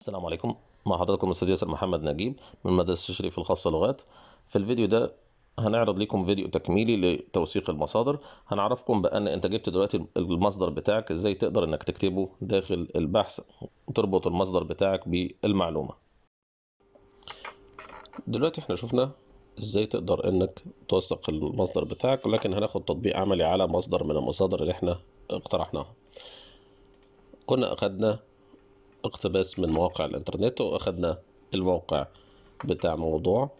السلام عليكم مع حضراتكم الاستاذ ياسر محمد نجيب من مدرسه الشريف الخاصه لغات في الفيديو ده هنعرض لكم فيديو تكميلي لتوثيق المصادر هنعرفكم بان انت جبت دلوقتي المصدر بتاعك ازاي تقدر انك تكتبه داخل البحث وتربط المصدر بتاعك بالمعلومه دلوقتي احنا شفنا ازاي تقدر انك توثق المصدر بتاعك لكن هناخد تطبيق عملي على مصدر من المصادر اللي احنا اقترحناها كنا اخدنا اقتباس من مواقع الانترنت واخدنا الموقع بتاع موضوع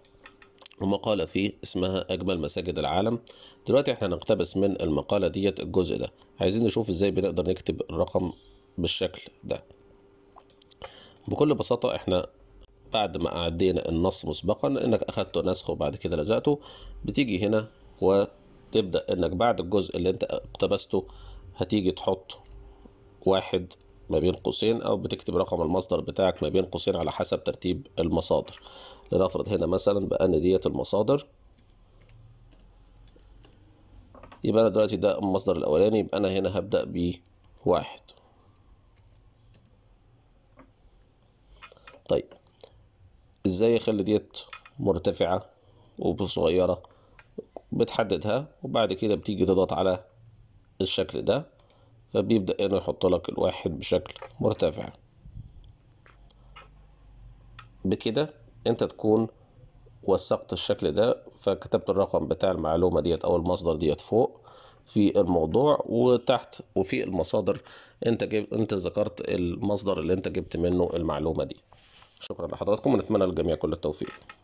ومقالة فيه اسمها أجمل مساجد العالم دلوقتي احنا هنقتبس من المقالة ديت الجزء ده عايزين نشوف ازاي بنقدر نكتب الرقم بالشكل ده بكل بساطة احنا بعد ما عدينا النص مسبقا انك اخدته نسخه وبعد كده لزقته بتيجي هنا وتبدأ انك بعد الجزء اللي انت اقتبسته هتيجي تحط واحد ما بين قوسين أو بتكتب رقم المصدر بتاعك ما بين قوسين على حسب ترتيب المصادر لنفرض هنا مثلا بأن ديت المصادر يبقى أنا دلوقتي ده المصدر الأولاني يبقى أنا هنا هبدأ بواحد طيب ازاي اخلي ديت مرتفعة وصغيرة بتحددها وبعد كده بتيجي تضغط على الشكل ده فبيبدأ هنا يحط لك الواحد بشكل مرتفع بكده انت تكون وثقت الشكل ده فكتبت الرقم بتاع المعلومة ديت او المصدر ديت فوق في الموضوع وتحت وفي المصادر انت جبت انت ذكرت المصدر اللي انت جبت منه المعلومة دي شكرا لحضراتكم ونتمنى للجميع كل التوفيق